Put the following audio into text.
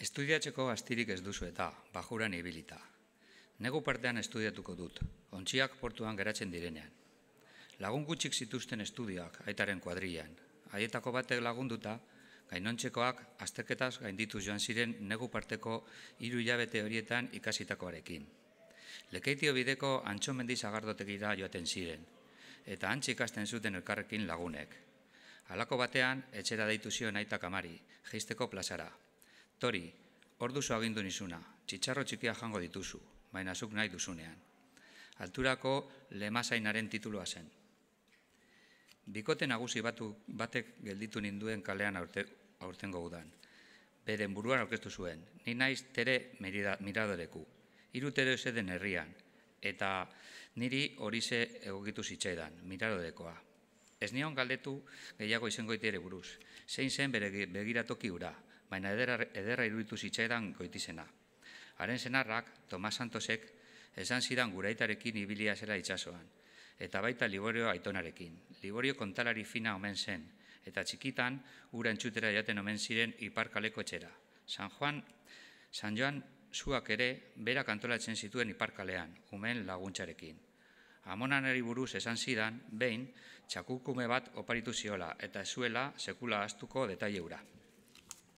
Estudiatzeko astirik ez duzu eta, bajuran ibilita. Negu partean estudiatuko dut, ontsiak portuan geratzen direnean. Lagun gutxik zituzten estudioak aitaren kuadrian. Aietako batek lagunduta, gainontzekoak azterketaz gainditu joan ziren negu parteko hiru hilabete horietan ikasitakoarekin. Lekeitio bideko antxo agardotegira joaten ziren, eta antxe ikasten zuten elkarrekin lagunek. Halako batean, etxera daitu zion aita amari, geisteko plazara. Tori, orduzu agindu nizuna, txitzarro txikia jango dituzu, baina zuk nahi duzunean. Alturako lemazainaren titulua zen. Bikote nagusi batu, batek gelditu ninduen kalean aurte, aurtengo udan. Beren buruan aurkeztu zuen, ni naiz tere merida, miradoreku, iru tere den herrian, eta niri hori ze egokitu zitzaidan, miradorekoa. Ez nion galdetu gehiago izango itere buruz, zein zen bere begiratoki ura, baina ederra iruditu zitzaidan goitizena. Haren senarrak, Tomas Santosek, esan zidan guraitarekin ibilia zela itxasoan, eta baita Liborio aitonarekin. Liborio kontalari fina omen zen, eta txikitan, uran txutera jaten omen ziren iparkaleko etxera. San Juan, San Joan, zuak ere, berak antolatzen zituen iparkalean, umen laguntzarekin. Amonan buruz esan zidan, behin, txakukume bat oparitu ziola, eta zuela sekula astuko detaileura.